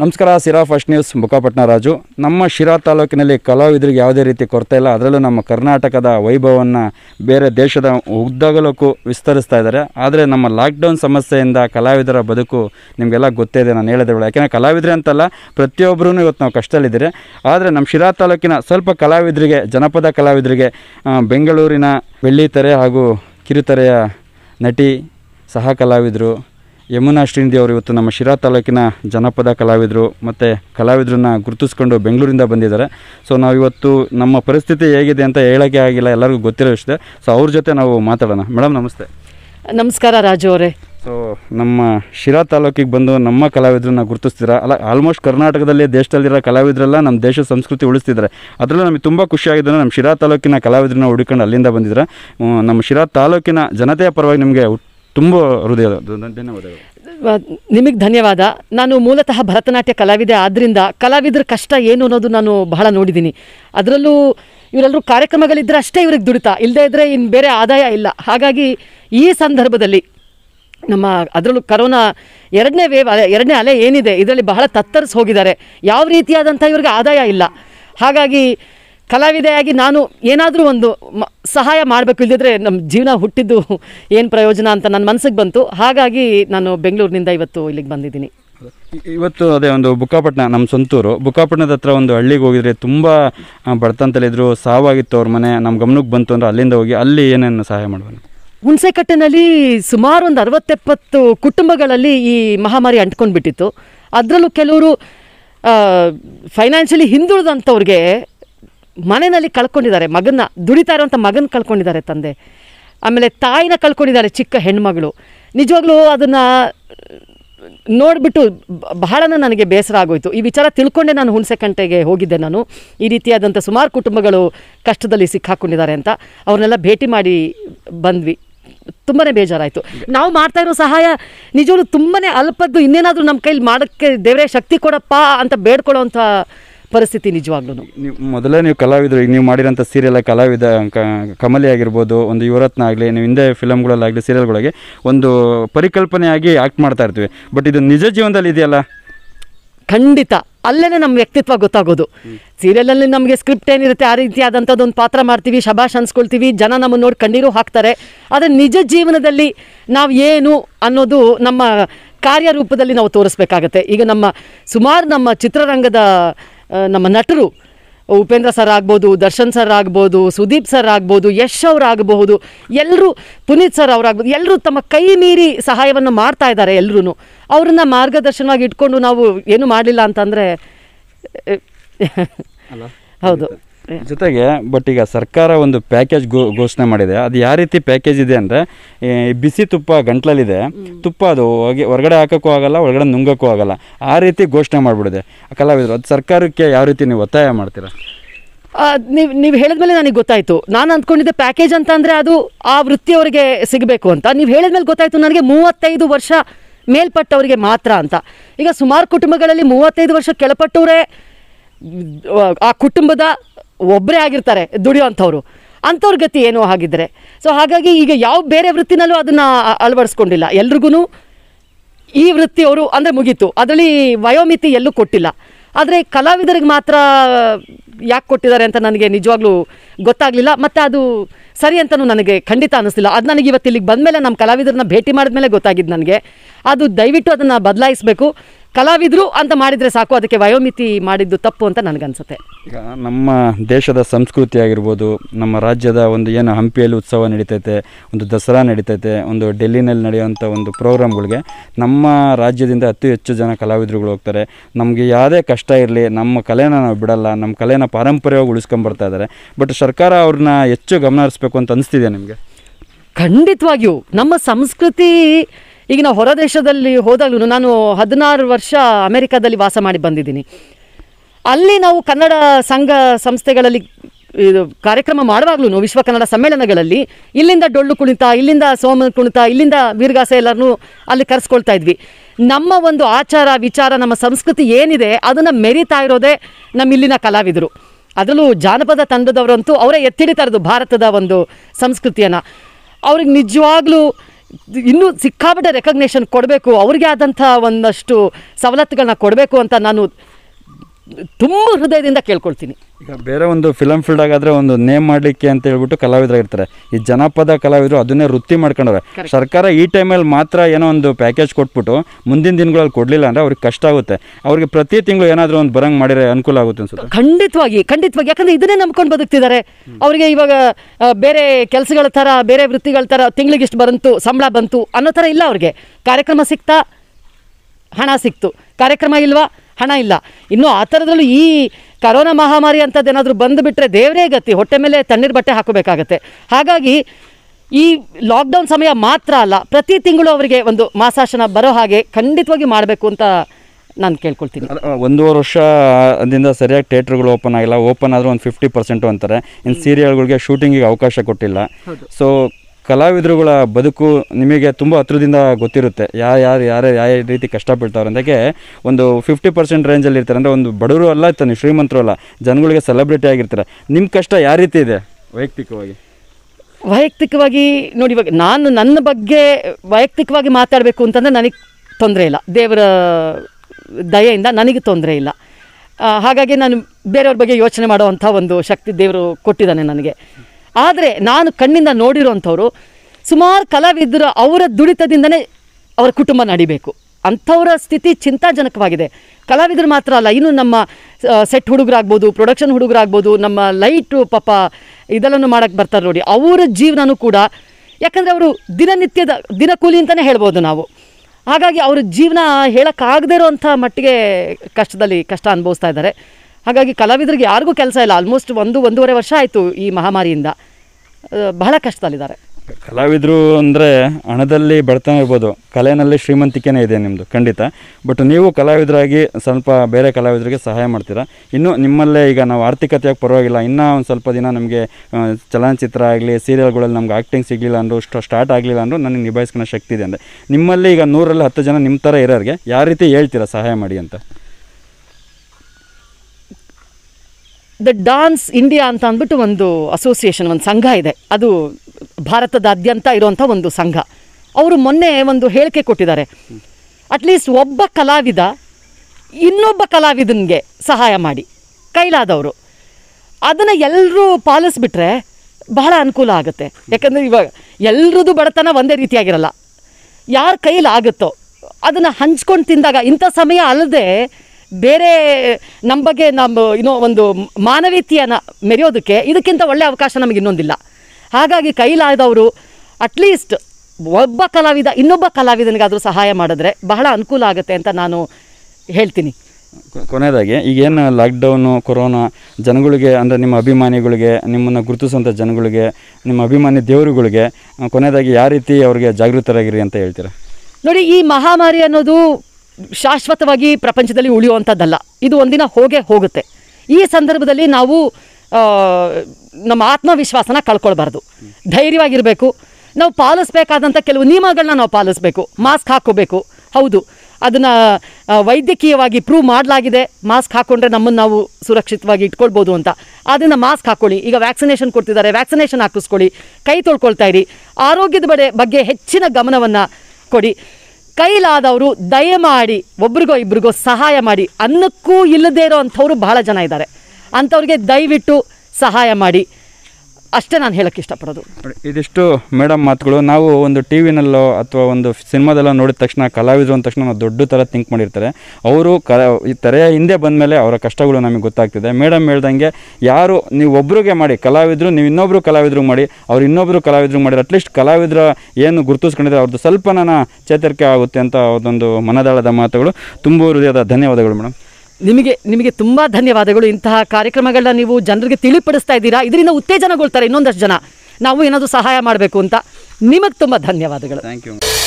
ನಮಸ್ಕಾರ Sira first news Bukkapatna Raju ನಮ್ಮ ಶಿರಾ ತಾಲೂಕಿನಲ್ಲಿ ಕಲಾವಿದರಿಗೆ ಯಾವುದೇ ರೀತಿ ಕೊರತೆ ಇಲ್ಲ ಅದರಲ್ಲೂ ನಮ್ಮ ಕರ್ನಾಟಕದ ವೈಭವವನ್ನು ಬೇರೆ ದೇಶದ ಉದ್ದಗಲಕ್ಕೂ ವಿಸ್ತರಿಸ್ತಾ ಇದ್ದಾರೆ ಆದರೆ ನಮ್ಮ ಲಾಕ್ಡೌನ್ ಸಮಸ್ಯೆಯಿಂದ ಕಲಾವಿದರ ಬದುಕು ನಿಮಗೆಲ್ಲ ಗೊತ್ತೇ ಇದೆ ನಾನು ಹೇಳೋದ್ರ ಯಾಕೆಂದರೆ ಕಲಾವಿದರೆ ಅಂತಲ್ಲ ಪ್ರತಿಯೊಬ್ಬರೂ ಇವತ್ತು ನಾವು ಕಷ್ಟದಲ್ಲಿದ್ದೀರಿ ಆದರೆ ನಮ್ಮ ಶಿರಾ ತಾಲೂಕಿನ ಸ್ವಲ್ಪ ಕಲಾವಿದರಿಗೆ ಜನಪದ ಕಲಾವಿದರಿಗೆ ಬೆಂಗಳೂರಿನ ಬೆಳ್ಳಿತೆರೆ ಹಾಗೂ ಕಿರುತೆರೆಯ ನಟಿ ಸಹ ಕಲಾವಿದರು ಯಮುನಾ ಅವರು ಇವತ್ತು ನಮ್ಮ ಶಿರಾ ತಾಲೂಕಿನ ಜನಪದ ಕಲಾವಿದರು ಮತ್ತು ಕಲಾವಿದರನ್ನ ಗುರುತಿಸ್ಕೊಂಡು ಬೆಂಗಳೂರಿಂದ ಬಂದಿದ್ದಾರೆ ಸೊ ನಾವು ಇವತ್ತು ನಮ್ಮ ಪರಿಸ್ಥಿತಿ ಹೇಗಿದೆ ಅಂತ ಹೇಳೋಕ್ಕೆ ಆಗಿಲ್ಲ ಎಲ್ಲರಿಗೂ ಗೊತ್ತಿರೋ ವಿಷಯ ಸೊ ಅವ್ರ ಜೊತೆ ನಾವು ಮಾತಾಡೋಣ ಮೇಡಮ್ ನಮಸ್ತೆ ನಮಸ್ಕಾರ ರಾಜು ಅವರೇ ಸೊ ನಮ್ಮ ಶಿರಾ ತಾಲೂಕಿಗೆ ಬಂದು ನಮ್ಮ ಕಲಾವಿದರನ್ನ ಗುರುತಿಸ್ತೀರಾ ಅಲ್ಲ ಆಲ್ಮೋಸ್ಟ್ ಕರ್ನಾಟಕದಲ್ಲಿ ದೇಶದಲ್ಲಿರೋ ಕಲಾವಿದರೆಲ್ಲ ನಮ್ಮ ದೇಶ ಸಂಸ್ಕೃತಿ ಉಳಿಸ್ತಿದ್ದಾರೆ ಅದರಲ್ಲೂ ನಮಗೆ ತುಂಬ ಖುಷಿಯಾಗಿದೆ ನಮ್ಮ ಶಿರಾ ತಾಲೂಕಿನ ಕಲಾವಿದರನ್ನ ಹುಡುಕೊಂಡು ಅಲ್ಲಿಂದ ಬಂದಿದ್ದಾರೆ ನಮ್ಮ ಶಿರಾ ತಾಲೂಕಿನ ಜನತೆಯ ಪರವಾಗಿ ನಿಮಗೆ ತುಂಬ ಹೃದಯದ ಧನ್ಯವಾದಗಳು ನಿಮಗೆ ಧನ್ಯವಾದ ನಾನು ಮೂಲತಃ ಭರತನಾಟ್ಯ ಕಲಾವಿದೆ ಆದ್ದರಿಂದ ಕಲಾವಿದರ ಕಷ್ಟ ಏನು ಅನ್ನೋದು ನಾನು ಬಹಳ ನೋಡಿದ್ದೀನಿ ಅದರಲ್ಲೂ ಇವರೆಲ್ಲರೂ ಕಾರ್ಯಕ್ರಮಗಳಿದ್ದರೆ ಅಷ್ಟೇ ಇವ್ರಿಗೆ ದುಡಿತಾ ಇಲ್ಲದೇ ಇದ್ದರೆ ಇನ್ನು ಬೇರೆ ಆದಾಯ ಇಲ್ಲ ಹಾಗಾಗಿ ಈ ಸಂದರ್ಭದಲ್ಲಿ ನಮ್ಮ ಅದರಲ್ಲೂ ಕರೋನಾ ಎರಡನೇ ವೇವ್ ಎರಡನೇ ಅಲೆ ಏನಿದೆ ಇದರಲ್ಲಿ ಬಹಳ ತತ್ತರಿಸಿ ಹೋಗಿದ್ದಾರೆ ಯಾವ ರೀತಿಯಾದಂಥ ಇವ್ರಿಗೆ ಆದಾಯ ಇಲ್ಲ ಹಾಗಾಗಿ ಕಲಾವಿದೆಯಾಗಿ ನಾನು ಏನಾದರೂ ಒಂದು ಸಹಾಯ ಮಾಡಬೇಕು ಇಲ್ಲದಿದ್ರೆ ನಮ್ಮ ಜೀವನ ಹುಟ್ಟಿದ್ದು ಏನು ಪ್ರಯೋಜನ ಅಂತ ನನ್ನ ಮನಸ್ಸಿಗೆ ಬಂತು ಹಾಗಾಗಿ ನಾನು ಬೆಂಗಳೂರಿನಿಂದ ಇವತ್ತು ಇಲ್ಲಿಗೆ ಬಂದಿದ್ದೀನಿ ಇವತ್ತು ಅದೇ ಒಂದು ಬುಕ್ಕಾಪಟ್ಟಣ ನಮ್ಮ ಸೊಂತೂರು ಬುಕ್ಕಾಪಟ್ಟಣದ ಹತ್ರ ಒಂದು ಹಳ್ಳಿಗೆ ಹೋಗಿದ್ರೆ ತುಂಬ ಬಡತಂತಲಿದ್ರು ಸಾವಾಗಿತ್ತು ಅವ್ರ ಮನೆ ನಮ್ಮ ಗಮನಕ್ಕೆ ಬಂತು ಅಂದರೆ ಅಲ್ಲಿಂದ ಹೋಗಿ ಅಲ್ಲಿ ಏನೇನು ಸಹಾಯ ಮಾಡುವ ಹುಣಸೆಕಟ್ಟಿನಲ್ಲಿ ಸುಮಾರು ಒಂದು ಅರವತ್ತೆಪ್ಪತ್ತು ಕುಟುಂಬಗಳಲ್ಲಿ ಈ ಮಹಾಮಾರಿ ಅಂಟ್ಕೊಂಡು ಬಿಟ್ಟಿತ್ತು ಅದರಲ್ಲೂ ಕೆಲವರು ಫೈನಾನ್ಷಿಯಲಿ ಹಿಂದುಳಿದಂಥವ್ರಿಗೆ ಮನೆಯಲ್ಲಿ ಕಳ್ಕೊಂಡಿದ್ದಾರೆ ಮಗನ್ನ ದುಡಿತಾ ಇರೋಂಥ ಮಗನ ಕಳ್ಕೊಂಡಿದ್ದಾರೆ ತಂದೆ ಆಮೇಲೆ ತಾಯಿನ ಕಳ್ಕೊಂಡಿದ್ದಾರೆ ಚಿಕ್ಕ ಹೆಣ್ಮಗಳು ನಿಜವಾಗ್ಲೂ ಅದನ್ನು ನೋಡಿಬಿಟ್ಟು ಬಹಳನ ನನಗೆ ಬೇಸರ ಆಗೋಯಿತು ಈ ವಿಚಾರ ತಿಳ್ಕೊಂಡೆ ನಾನು ಹುಣಸೆಕಂಟೆಗೆ ಹೋಗಿದ್ದೆ ನಾನು ಈ ರೀತಿಯಾದಂಥ ಸುಮಾರು ಕುಟುಂಬಗಳು ಕಷ್ಟದಲ್ಲಿ ಸಿಕ್ಕಾಕೊಂಡಿದ್ದಾರೆ ಅಂತ ಅವ್ರನ್ನೆಲ್ಲ ಭೇಟಿ ಮಾಡಿ ಬಂದ್ವಿ ತುಂಬಾ ಬೇಜಾರಾಯಿತು ನಾವು ಮಾಡ್ತಾ ಇರೋ ಸಹಾಯ ನಿಜವಾಗ್ಲೂ ತುಂಬಾ ಅಲ್ಪದ್ದು ಇನ್ನೇನಾದರೂ ನಮ್ಮ ಕೈಲಿ ಮಾಡೋಕ್ಕೆ ದೇವರೇ ಶಕ್ತಿ ಕೊಡಪ್ಪ ಅಂತ ಬೇಡ್ಕೊಳ್ಳೋ ಅಂಥ ಪರಿಸ್ಥಿತಿ ನಿಜವಾಗ್ಲೂ ನೀವು ಮೊದಲೇ ನೀವು ಕಲಾವಿದರು ಈಗ ನೀವು ಮಾಡಿರೋಂಥ ಸೀರಿಯಲ್ ಕಲಾವಿದ ಕಮಲಿ ಆಗಿರ್ಬೋದು ಒಂದು ಯುವರತ್ನ ಆಗಲಿ ನೀವು ಹಿಂದೆ ಫಿಲಮ್ಗಳಲ್ಲಾಗಲಿ ಸೀರಿಯಲ್ಗಳಿಗೆ ಒಂದು ಪರಿಕಲ್ಪನೆಯಾಗಿ ಆ್ಯಕ್ಟ್ ಮಾಡ್ತಾ ಇರ್ತೀವಿ ಬಟ್ ಇದು ನಿಜ ಜೀವನದಲ್ಲಿ ಇದೆಯಲ್ಲ ಖಂಡಿತ ಅಲ್ಲೇ ನಮ್ಮ ವ್ಯಕ್ತಿತ್ವ ಗೊತ್ತಾಗೋದು ಸೀರಿಯಲಲ್ಲಿ ನಮಗೆ ಸ್ಕ್ರಿಪ್ಟ್ ಏನಿರುತ್ತೆ ಆ ರೀತಿಯಾದಂಥದ್ದು ಒಂದು ಪಾತ್ರ ಮಾಡ್ತೀವಿ ಶಬಾಷ್ ಅನ್ಸ್ಕೊಳ್ತೀವಿ ಜನ ನಮ್ಮನ್ನು ನೋಡಿ ಕಣ್ಣೀರು ಹಾಕ್ತಾರೆ ಆದರೆ ನಿಜ ಜೀವನದಲ್ಲಿ ನಾವು ಏನು ಅನ್ನೋದು ನಮ್ಮ ಕಾರ್ಯರೂಪದಲ್ಲಿ ನಾವು ತೋರಿಸ್ಬೇಕಾಗತ್ತೆ ಈಗ ನಮ್ಮ ಸುಮಾರು ನಮ್ಮ ಚಿತ್ರರಂಗದ ನಮ್ಮ ನಟರು ಉಪೇಂದ್ರ ಸರ್ ಆಗ್ಬೋದು ದರ್ಶನ್ ಸರ್ ಆಗ್ಬೋದು ಸುದೀಪ್ ಸರ್ ಆಗ್ಬೋದು ಯಶ್ ಅವ್ರು ಆಗಬಹುದು ಎಲ್ಲರೂ ಪುನೀತ್ ಸರ್ ಅವರಾಗ್ಬೋದು ಎಲ್ಲರೂ ತಮ್ಮ ಕೈ ಮೀರಿ ಸಹಾಯವನ್ನು ಮಾಡ್ತಾ ಇದ್ದಾರೆ ಎಲ್ಲರೂ ಅವ್ರನ್ನ ಮಾರ್ಗದರ್ಶನವಾಗಿ ಇಟ್ಕೊಂಡು ನಾವು ಏನು ಮಾಡಲಿಲ್ಲ ಅಂತಂದರೆ ಹೌದು ಜೊತೆಗೆ ಬಟ್ ಈಗ ಸರ್ಕಾರ ಒಂದು ಪ್ಯಾಕೇಜ್ ಘೋಷಣೆ ಮಾಡಿದೆ ಅದು ಯಾವ ರೀತಿ ಪ್ಯಾಕೇಜ್ ಇದೆ ಅಂದರೆ ಬಿಸಿ ತುಪ್ಪ ಗಂಟ್ಲಲ್ಲಿದೆ ತುಪ್ಪ ಅದು ಹೋಗಿ ಹೊರಗಡೆ ಹಾಕೋಕ್ಕೂ ಆಗಲ್ಲ ಒಳಗಡೆ ನುಂಗಕ್ಕೂ ಆಗಲ್ಲ ಆ ರೀತಿ ಘೋಷಣೆ ಮಾಡಿಬಿಡಿದೆ ಕಲಾವಿದರು ಅದು ಸರ್ಕಾರಕ್ಕೆ ಯಾವ ರೀತಿ ನೀವು ಒತ್ತಾಯ ಮಾಡ್ತೀರಾ ನೀವು ನೀವು ಹೇಳಿದ್ಮೇಲೆ ನನಗೆ ಗೊತ್ತಾಯಿತು ನಾನು ಅಂದ್ಕೊಂಡಿದ್ದೆ ಪ್ಯಾಕೇಜ್ ಅಂತ ಅಂದರೆ ಅದು ಆ ವೃತ್ತಿಯವರಿಗೆ ಸಿಗಬೇಕು ಅಂತ ನೀವು ಹೇಳಿದ್ಮೇಲೆ ಗೊತ್ತಾಯಿತು ನನಗೆ ಮೂವತ್ತೈದು ವರ್ಷ ಮೇಲ್ಪಟ್ಟವರಿಗೆ ಮಾತ್ರ ಅಂತ ಈಗ ಸುಮಾರು ಕುಟುಂಬಗಳಲ್ಲಿ ಮೂವತ್ತೈದು ವರ್ಷ ಕೆಳಪಟ್ಟವರೇ ಆ ಕುಟುಂಬದ ಒಬ್ಬರೇ ಆಗಿರ್ತಾರೆ ದುಡಿಯೋವಂಥವ್ರು ಅಂಥವ್ರ ಗತಿ ಏನೋ ಆಗಿದ್ದರೆ ಸೊ ಹಾಗಾಗಿ ಈಗ ಯಾವ ಬೇರೆ ವೃತ್ತಿನಲ್ಲೂ ಅದನ್ನು ಅಳವಡಿಸ್ಕೊಂಡಿಲ್ಲ ಎಲ್ರಿಗೂ ಈ ವೃತ್ತಿ ಅವರು ಅಂದರೆ ಮುಗೀತು ಅದರಲ್ಲಿ ವಯೋಮಿತಿ ಎಲ್ಲೂ ಕೊಟ್ಟಿಲ್ಲ ಆದರೆ ಕಲಾವಿದರಿಗೆ ಮಾತ್ರ ಯಾಕೆ ಕೊಟ್ಟಿದ್ದಾರೆ ಅಂತ ನನಗೆ ನಿಜವಾಗ್ಲೂ ಗೊತ್ತಾಗಲಿಲ್ಲ ಮತ್ತು ಅದು ಸರಿ ಅಂತಲೂ ನನಗೆ ಖಂಡಿತ ಅನ್ನಿಸ್ತಿಲ್ಲ ಅದು ನನಗೆ ಇವತ್ತು ಇಲ್ಲಿಗೆ ಬಂದಮೇಲೆ ನಮ್ಮ ಕಲಾವಿದರನ್ನ ಭೇಟಿ ಮಾಡಿದ್ಮೇಲೆ ಗೊತ್ತಾಗಿದ್ದು ನನಗೆ ಅದು ದಯವಿಟ್ಟು ಅದನ್ನು ಬದಲಾಯಿಸಬೇಕು ಕಲಾವಿದರು ಅಂತ ಮಾಡಿದರೆ ಸಾಕು ಅದಕ್ಕೆ ವಯೋಮಿತಿ ಮಾಡಿದ್ದು ತಪ್ಪು ಅಂತ ನನಗನ್ಸುತ್ತೆ ಈಗ ನಮ್ಮ ದೇಶದ ಸಂಸ್ಕೃತಿ ಆಗಿರ್ಬೋದು ನಮ್ಮ ರಾಜ್ಯದ ಒಂದು ಏನು ಹಂಪಿಯಲ್ಲಿ ಉತ್ಸವ ನಡೀತೈತೆ ಒಂದು ದಸರಾ ನಡೀತೈತೆ ಒಂದು ಡೆಲ್ಲಿನಲ್ಲಿ ನಡೆಯುವಂಥ ಒಂದು ಪ್ರೋಗ್ರಾಮ್ಗಳಿಗೆ ನಮ್ಮ ರಾಜ್ಯದಿಂದ ಅತಿ ಹೆಚ್ಚು ಜನ ಕಲಾವಿದರುಗಳು ಹೋಗ್ತಾರೆ ನಮಗೆ ಯಾವುದೇ ಕಷ್ಟ ಇರಲಿ ನಮ್ಮ ಕಲೆನ ನಾವು ಬಿಡಲ್ಲ ನಮ್ಮ ಕಲೆನ ಪಾರಂಪರ್ಯವಾಗಿ ಉಳಿಸ್ಕೊಂಬರ್ತಾ ಇದ್ದಾರೆ ಬಟ್ ಸರ್ಕಾರ ಅವ್ರನ್ನ ಹೆಚ್ಚು ಗಮನ ಹರಿಸ್ಬೇಕು ಅಂತ ಅನಿಸ್ತಿದೆ ನಿಮಗೆ ಖಂಡಿತವಾಗಿಯೂ ನಮ್ಮ ಸಂಸ್ಕೃತಿ ಈಗ ನಾವು ಹೊರ ಹೋದಾಗಲೂ ನಾನು ಹದಿನಾರು ವರ್ಷ ಅಮೆರಿಕಾದಲ್ಲಿ ವಾಸ ಮಾಡಿ ಬಂದಿದ್ದೀನಿ ಅಲ್ಲಿ ನಾವು ಕನ್ನಡ ಸಂಘ ಸಂಸ್ಥೆಗಳಲ್ಲಿ ಇದು ಕಾರ್ಯಕ್ರಮ ಮಾಡುವಾಗಲೂ ವಿಶ್ವ ಕನ್ನಡ ಸಮ್ಮೇಳನಗಳಲ್ಲಿ ಇಲ್ಲಿಂದ ಡೊಳ್ಳು ಕುಣಿತ ಇಲ್ಲಿಂದ ಸೋಮ ಕುಣಿತ ಇಲ್ಲಿಂದ ವೀರಗಾಸ ಎಲ್ಲರನ್ನೂ ಅಲ್ಲಿ ಕರೆಸ್ಕೊಳ್ತಾ ಇದ್ವಿ ನಮ್ಮ ಒಂದು ಆಚಾರ ವಿಚಾರ ನಮ್ಮ ಸಂಸ್ಕೃತಿ ಏನಿದೆ ಅದನ್ನು ಮೆರಿತಾ ಇರೋದೇ ನಮ್ಮ ಇಲ್ಲಿನ ಕಲಾವಿದರು ಅದರಲ್ಲೂ ಜಾನಪದ ತಂಡದವರಂತೂ ಅವರೇ ಎತ್ತಿಡಿತಾ ಇರೋದು ಭಾರತದ ಒಂದು ಸಂಸ್ಕೃತಿಯನ್ನು ಅವ್ರಿಗೆ ನಿಜವಾಗ್ಲೂ ಇನ್ನೂ ಸಿಕ್ಕಾಬಿಟ್ಟೆ ರೆಕಗ್ನೇಷನ್ ಕೊಡಬೇಕು ಅವ್ರಿಗೆ ಆದಂಥ ಒಂದಷ್ಟು ಸವಲತ್ತುಗಳನ್ನ ಕೊಡಬೇಕು ಅಂತ ನಾನು ತುಂಬ ಹೃದಯದಿಂದ ಕೇಳ್ಕೊಳ್ತೀನಿ ಈಗ ಬೇರೆ ಒಂದು ಫಿಲಮ್ ಫೀಲ್ಡ್ ಆಗಾದ್ರೆ ಒಂದು ನೇಮ್ ಮಾಡಲಿಕ್ಕೆ ಅಂತ ಹೇಳ್ಬಿಟ್ಟು ಕಲಾವಿದರಾಗಿರ್ತಾರೆ ಈ ಜನಪದ ಕಲಾವಿದರು ಅದನ್ನೇ ವೃತ್ತಿ ಮಾಡ್ಕೊಂಡವ್ರೆ ಸರ್ಕಾರ ಈ ಟೈಮಲ್ಲಿ ಮಾತ್ರ ಏನೋ ಒಂದು ಪ್ಯಾಕೇಜ್ ಕೊಟ್ಬಿಟ್ಟು ಮುಂದಿನ ದಿನಗಳಲ್ಲಿ ಕೊಡಲಿಲ್ಲ ಅಂದರೆ ಅವ್ರಿಗೆ ಕಷ್ಟ ಆಗುತ್ತೆ ಅವ್ರಿಗೆ ಪ್ರತಿ ತಿಂಗಳು ಏನಾದರೂ ಒಂದು ಬರಂಗ್ ಮಾಡಿದ್ರೆ ಅನುಕೂಲ ಆಗುತ್ತೆ ಅನ್ಸುತ್ತೆ ಖಂಡಿತವಾಗಿ ಖಂಡಿತವಾಗಿ ಯಾಕಂದ್ರೆ ಇದನ್ನೇ ನಂಬ್ಕೊಂಡು ಬದುಕ್ತಿದ್ದಾರೆ ಅವರಿಗೆ ಇವಾಗ ಬೇರೆ ಕೆಲಸಗಳ ಥರ ಬೇರೆ ವೃತ್ತಿಗಳ ಥರ ಇಷ್ಟು ಬಂತು ಸಂಬಳ ಬಂತು ಅನ್ನೋ ಥರ ಇಲ್ಲ ಅವ್ರಿಗೆ ಕಾರ್ಯಕ್ರಮ ಸಿಗ್ತಾ ಹಣ ಸಿಕ್ತು ಕಾರ್ಯಕ್ರಮ ಇಲ್ವಾ ಹಣ ಇಲ್ಲ ಇನ್ನು ಆ ಥರದಲ್ಲೂ ಈ ಕರೋನಾ ಮಹಾಮಾರಿ ಅಂಥದ್ದು ಏನಾದರೂ ಬಂದುಬಿಟ್ರೆ ದೇವರೇ ಗತಿ ಹೊಟ್ಟೆ ಮೇಲೆ ತಣ್ಣೀರು ಬಟ್ಟೆ ಹಾಕಬೇಕಾಗತ್ತೆ ಹಾಗಾಗಿ ಈ ಲಾಕ್ಡೌನ್ ಸಮಯ ಮಾತ್ರ ಅಲ್ಲ ಪ್ರತಿ ತಿಂಗಳು ಅವರಿಗೆ ಒಂದು ಮಾಸಾಶನ ಬರೋ ಹಾಗೆ ಖಂಡಿತವಾಗಿ ಮಾಡಬೇಕು ಅಂತ ನಾನು ಕೇಳ್ಕೊಳ್ತೀನಿ ಒಂದೂವರೆ ವರ್ಷದಿಂದ ಸರಿಯಾಗಿ ಥಿಯೇಟ್ರ್ಗಳು ಓಪನ್ ಆಗಿಲ್ಲ ಓಪನ್ ಆದರೂ ಒಂದು ಫಿಫ್ಟಿ ಪರ್ಸೆಂಟು ಅಂತಾರೆ ಇನ್ನು ಸೀರಿಯಲ್ಗಳಿಗೆ ಶೂಟಿಂಗಿಗೆ ಅವಕಾಶ ಕೊಟ್ಟಿಲ್ಲ ಸೊ ಕಲಾವಿದರುಗಳ ಬದುಕು ನಿಮಗೆ ತುಂಬ ಹತ್ರದಿಂದ ಗೊತ್ತಿರುತ್ತೆ ಯಾರು ಯಾರು ಯಾರು ಯಾವ ರೀತಿ ಕಷ್ಟಪಡ್ತಾರೆ ಅಂದಕ್ಕೆ ಒಂದು ಫಿಫ್ಟಿ ಪರ್ಸೆಂಟ್ ರೇಂಜಲ್ಲಿ ಇರ್ತಾರೆ ಅಂದರೆ ಒಂದು ಬಡವರು ಅಲ್ಲ ಇರ್ತಾನೆ ಶ್ರೀಮಂತರು ಅಲ್ಲ ಜನಗಳಿಗೆ ಸೆಲೆಬ್ರಿಟಿ ಆಗಿರ್ತಾರೆ ನಿಮ್ಮ ಕಷ್ಟ ಯಾವ ರೀತಿ ಇದೆ ವೈಯಕ್ತಿಕವಾಗಿ ವೈಯಕ್ತಿಕವಾಗಿ ನೋಡಿ ಇವಾಗ ನಾನು ನನ್ನ ಬಗ್ಗೆ ವೈಯಕ್ತಿಕವಾಗಿ ಮಾತಾಡಬೇಕು ಅಂತಂದರೆ ನನಗೆ ತೊಂದರೆ ಇಲ್ಲ ದೇವರ ದಯೆಯಿಂದ ನನಗೆ ತೊಂದರೆ ಇಲ್ಲ ಹಾಗಾಗಿ ನಾನು ಬೇರೆಯವ್ರ ಬಗ್ಗೆ ಯೋಚನೆ ಮಾಡುವಂಥ ಒಂದು ಶಕ್ತಿ ದೇವರು ಕೊಟ್ಟಿದ್ದಾನೆ ನನಗೆ ಆದರೆ ನಾನು ಕಣ್ಣಿಂದ ನೋಡಿರೋವಂಥವ್ರು ಸುಮಾರು ಕಲಾವಿದರು ಅವರ ದುಡಿತದಿಂದನೇ ಅವರ ಕುಟುಂಬ ನಡಿಬೇಕು ಅಂಥವರ ಸ್ಥಿತಿ ಚಿಂತಾಜನಕವಾಗಿದೆ ಕಲಾವಿದರು ಮಾತ್ರ ಅಲ್ಲ ಇನ್ನು ನಮ್ಮ ಸೆಟ್ ಹುಡುಗರಾಗ್ಬೋದು ಪ್ರೊಡಕ್ಷನ್ ಹುಡುಗರಾಗ್ಬೋದು ನಮ್ಮ ಲೈಟು ಪಾಪ ಇದೆಲ್ಲನೂ ಮಾಡೋಕ್ಕೆ ಬರ್ತಾರೆ ನೋಡಿ ಅವರ ಜೀವನನೂ ಕೂಡ ಯಾಕಂದರೆ ಅವರು ದಿನನಿತ್ಯದ ದಿನಕೂಲಿ ಅಂತಲೇ ಹೇಳ್ಬೋದು ನಾವು ಹಾಗಾಗಿ ಅವರ ಜೀವನ ಹೇಳೋಕ್ಕಾಗದೇ ಇರೋವಂಥ ಮಟ್ಟಿಗೆ ಕಷ್ಟದಲ್ಲಿ ಕಷ್ಟ ಅನುಭವಿಸ್ತಾ ಇದ್ದಾರೆ ಹಾಗಾಗಿ ಕಲಾವಿದರಿಗೆ ಯಾರಿಗೂ ಕೆಲಸ ಇಲ್ಲ ಆಲ್ಮೋಸ್ಟ್ ಒಂದು ಒಂದೂವರೆ ವರ್ಷ ಆಯಿತು ಈ ಮಹಾಮಾರಿಯಿಂದ ಬಹಳ ಕಷ್ಟದಲ್ಲಿದ್ದಾರೆ ಕಲಾವಿದರು ಅಂದರೆ ಹಣದಲ್ಲಿ ಬಡತನ ಇರ್ಬೋದು ಕಲೆಯಲ್ಲಿ ಶ್ರೀಮಂತಿಕೆನೇ ಇದೆ ನಿಮ್ಮದು ಖಂಡಿತ ಬಟ್ ನೀವು ಕಲಾವಿದರಾಗಿ ಸ್ವಲ್ಪ ಬೇರೆ ಕಲಾವಿದರಿಗೆ ಸಹಾಯ ಮಾಡ್ತೀರಾ ಇನ್ನು ನಿಮ್ಮಲ್ಲೇ ಈಗ ನಾವು ಆರ್ಥಿಕತೆಯಾಗಿ ಪರವಾಗಿಲ್ಲ ಇನ್ನೂ ಒಂದು ಸ್ವಲ್ಪ ದಿನ ನಮಗೆ ಚಲನಚಿತ್ರ ಆಗಲಿ ಸೀರಿಯಲ್ಗಳಲ್ಲಿ ನಮ್ಗೆ ಆ್ಯಕ್ಟಿಂಗ್ ಸಿಗಲಿಲ್ಲ ಅಂದರು ಸ್ಟಾರ್ಟ್ ಆಗಲಿಲ್ಲ ಅಂದರೂ ನನಗೆ ನಿಭಾಯಿಸ್ಕೊಳ್ಳೋ ಶಕ್ತಿ ಇದೆ ಅಂದರೆ ನಿಮ್ಮಲ್ಲಿ ಈಗ ನೂರಲ್ಲಿ ಹತ್ತು ಜನ ನಿಮ್ಮ ಥರ ಇರೋರಿಗೆ ಯಾವ ರೀತಿ ಹೇಳ್ತೀರಾ ಸಹಾಯ ಮಾಡಿ ಅಂತ ದ ಡಾನ್ಸ್ ಇಂಡಿಯಾ ಅಂತ ಅಂದ್ಬಿಟ್ಟು ಒಂದು ಅಸೋಸಿಯೇಷನ್ ಒಂದು ಸಂಘ ಇದೆ ಅದು ಭಾರತದಾದ್ಯಂತ ಇರುವಂಥ ಒಂದು ಸಂಘ ಅವರು ಮೊನ್ನೆ ಒಂದು ಹೇಳಿಕೆ ಕೊಟ್ಟಿದ್ದಾರೆ ಅಟ್ಲೀಸ್ಟ್ ಒಬ್ಬ ಕಲಾವಿದ ಇನ್ನೊಬ್ಬ ಕಲಾವಿದನಿಗೆ ಸಹಾಯ ಮಾಡಿ ಕೈಲಾದವರು ಅದನ್ನು ಎಲ್ಲರೂ ಪಾಲಿಸ್ಬಿಟ್ರೆ ಬಹಳ ಅನುಕೂಲ ಆಗುತ್ತೆ ಯಾಕಂದರೆ ಇವಾಗ ಎಲ್ರದ್ದು ಬಡತನ ಒಂದೇ ರೀತಿಯಾಗಿರಲ್ಲ ಯಾರ ಕೈಲಾಗುತ್ತೋ ಅದನ್ನು ಹಂಚ್ಕೊಂಡು ತಿಂದಾಗ ಇಂಥ ಸಮಯ ಅಲ್ಲದೆ ಬೇರೆ ನಮ್ಮ ಬಗ್ಗೆ ನಮ್ಮ ಇನ್ನೋ ಒಂದು ಮಾನವೀಯತೆಯನ್ನು ಮೆರೆಯೋದಕ್ಕೆ ಇದಕ್ಕಿಂತ ಒಳ್ಳೆಯ ಅವಕಾಶ ನಮಗೆ ಇನ್ನೊಂದಿಲ್ಲ ಹಾಗಾಗಿ ಕೈಲಾದವರು ಅಟ್ಲೀಸ್ಟ್ ಒಬ್ಬ ಕಲಾವಿದ ಇನ್ನೊಬ್ಬ ಕಲಾವಿದನಿಗಾದರೂ ಸಹಾಯ ಮಾಡಿದ್ರೆ ಬಹಳ ಅನುಕೂಲ ಆಗುತ್ತೆ ಅಂತ ನಾನು ಹೇಳ್ತೀನಿ ಕೊನೆಯದಾಗಿ ಈಗೇನು ಲಾಕ್ಡೌನು ಕೊರೋನಾ ಜನಗಳಿಗೆ ಅಂದರೆ ನಿಮ್ಮ ಅಭಿಮಾನಿಗಳಿಗೆ ನಿಮ್ಮನ್ನು ಗುರುತಿಸುವಂಥ ಜನಗಳಿಗೆ ನಿಮ್ಮ ಅಭಿಮಾನಿ ದೇವರುಗಳಿಗೆ ಕೊನೆಯದಾಗಿ ಯಾವ ರೀತಿ ಅವರಿಗೆ ಜಾಗೃತರಾಗಿರಿ ಅಂತ ಹೇಳ್ತೀರಾ ನೋಡಿ ಈ ಮಹಾಮಾರಿ ಅನ್ನೋದು ಶಾಶ್ವತವಾಗಿ ಪ್ರಪಂಚದಲ್ಲಿ ಉಳಿಯುವಂಥದ್ದಲ್ಲ ಇದು ಒಂದಿನ ಹೋಗೇ ಹೋಗುತ್ತೆ ಈ ಸಂದರ್ಭದಲ್ಲಿ ನಾವು ನಮ್ಮ ಆತ್ಮವಿಶ್ವಾಸನ ಕಳ್ಕೊಳ್ಬಾರ್ದು ಧೈರ್ಯವಾಗಿರಬೇಕು ನಾವು ಪಾಲಿಸ್ಬೇಕಾದಂಥ ಕೆಲವು ನಿಯಮಗಳನ್ನ ನಾವು ಪಾಲಿಸ್ಬೇಕು ಮಾಸ್ಕ್ ಹಾಕೋಬೇಕು ಹೌದು ಅದನ್ನು ವೈದ್ಯಕೀಯವಾಗಿ ಪ್ರೂವ್ ಮಾಡಲಾಗಿದೆ ಮಾಸ್ಕ್ ಹಾಕ್ಕೊಂಡ್ರೆ ನಮ್ಮನ್ನು ನಾವು ಸುರಕ್ಷಿತವಾಗಿ ಇಟ್ಕೊಳ್ಬೋದು ಅಂತ ಅದನ್ನು ಮಾಸ್ಕ್ ಹಾಕ್ಕೊಳ್ಳಿ ಈಗ ವ್ಯಾಕ್ಸಿನೇಷನ್ ಕೊಡ್ತಿದ್ದಾರೆ ವ್ಯಾಕ್ಸಿನೇಷನ್ ಹಾಕಿಸ್ಕೊಳ್ಳಿ ಕೈ ತೊಳ್ಕೊಳ್ತಾ ಇರಿ ಆರೋಗ್ಯದ ಬಡೆ ಬಗ್ಗೆ ಹೆಚ್ಚಿನ ಗಮನವನ್ನು ಕೊಡಿ ಕೈಲಾದವರು ದಯಮಾಡಿ ಒಬ್ರಿಗೋ ಇಬ್ರಿಗೋ ಸಹಾಯ ಮಾಡಿ ಅನ್ನಕ್ಕೂ ಇಲ್ಲದೇ ಇರೋ ಅಂಥವ್ರು ಬಹಳ ಜನ ಇದ್ದಾರೆ ಅಂಥವ್ರಿಗೆ ದಯವಿಟ್ಟು ಸಹಾಯ ಮಾಡಿ ಅಷ್ಟೇ ನಾನು ಹೇಳಕ್ಕೆ ಇಷ್ಟಪಡೋದು ಇದಿಷ್ಟು ಮೇಡಮ್ ಮಾತುಗಳು ನಾವು ಒಂದು ಟಿ ವಿನಲ್ಲೋ ಅಥವಾ ಒಂದು ಸಿನಿಮಾದಲ್ಲೋ ನೋಡಿದ ತಕ್ಷಣ ಕಲಾವಿದರು ಅಂದ ತಕ್ಷಣ ದೊಡ್ಡ ಥರ ಥಿಂಕ್ ಮಾಡಿರ್ತಾರೆ ಅವರು ಕ ಈ ತೆರೆಯ ಹಿಂದೆ ಬಂದ ಮೇಲೆ ಅವರ ಕಷ್ಟಗಳು ನಮಗೆ ಗೊತ್ತಾಗ್ತಿದೆ ಮೇಡಮ್ ಹೇಳ್ದಂಗೆ ಯಾರು ನೀವು ಒಬ್ಬರಿಗೆ ಮಾಡಿ ಕಲಾವಿದರು ನೀವು ಇನ್ನೊಬ್ಬರು ಕಲಾವಿದರು ಮಾಡಿ ಅವ್ರು ಇನ್ನೊಬ್ಬರು ಕಲಾವಿದರು ಮಾಡಿ ಅಟ್ಲೀಸ್ಟ್ ಕಲಾವಿದರ ಏನು ಗುರುತಿಸ್ಕೊಂಡಿದ್ರೆ ಅವ್ರದ್ದು ಸ್ವಲ್ಪ ನನ್ನ ಚೇತರಿಕೆ ಆಗುತ್ತೆ ಅಂತ ಅದೊಂದು ಮನದಾಳದ ಮಾತುಗಳು ತುಂಬ ಹೃದಯದ ಧನ್ಯವಾದಗಳು ಮೇಡಮ್ ನಿಮಗೆ ನಿಮಗೆ ತುಂಬ ಧನ್ಯವಾದಗಳು ಇಂತಹ ಕಾರ್ಯಕ್ರಮಗಳನ್ನ ನೀವು ಜನರಿಗೆ ತಿಳಿಪಡಿಸ್ತಾ ಇದ್ದೀರಾ ಇದರಿಂದ ಉತ್ತೇಜನಗೊಳ್ತಾರೆ ಇನ್ನೊಂದಷ್ಟು ಜನ ನಾವು ಏನಾದರೂ ಸಹಾಯ ಮಾಡಬೇಕು ಅಂತ ನಿಮಗೆ ತುಂಬ ಧನ್ಯವಾದಗಳು ಥ್ಯಾಂಕ್ ಯು